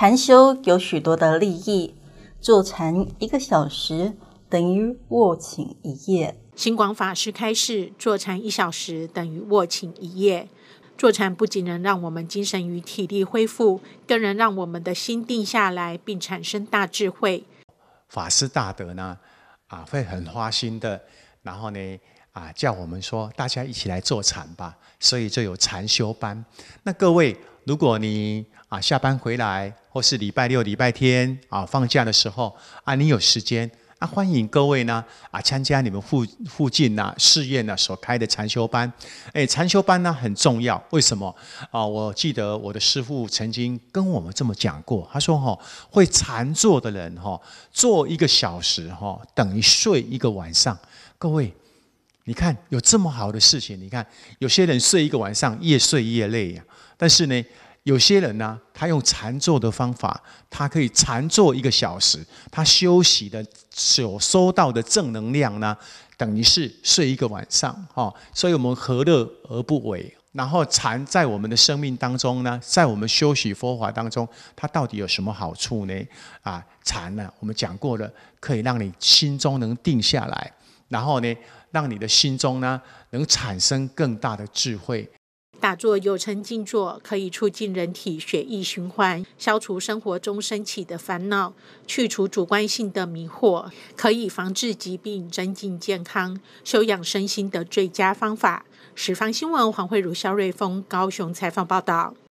禅修有许多的利益，坐禅一个小时等于卧寝一夜。新广法师开示：坐禅一小时等于卧寝一夜。坐禅不仅能让我们精神与体力恢复，更能让我们的心定下来，并产生大智慧。法师大德呢，啊，会很花心的，然后呢，啊，叫我们说大家一起来坐禅吧，所以就有禅修班。那各位。如果你啊下班回来，或是礼拜六、礼拜天啊放假的时候啊，你有时间啊，欢迎各位呢啊参加你们附附近呐试院呢所开的禅修班。哎，禅修班呢很重要，为什么啊？我记得我的师父曾经跟我们这么讲过，他说哈会禅坐的人哈，坐一个小时哈，等于睡一个晚上。各位。你看，有这么好的事情。你看，有些人睡一个晚上，越睡越累呀。但是呢，有些人呢，他用禅坐的方法，他可以禅坐一个小时，他休息的所收到的正能量呢，等于是睡一个晚上。哈，所以我们何乐而不为？然后禅在我们的生命当中呢，在我们休息佛法当中，它到底有什么好处呢？啊，禅呢，我们讲过了，可以让你心中能定下来，然后呢？让你的心中呢，能产生更大的智慧。打坐有成，静坐可以促进人体血液循环，消除生活中升起的烦恼，去除主观性的迷惑，可以防治疾病，增进健康，修养身心的最佳方法。十方新闻，黄慧如、肖瑞峰，高雄采访报道。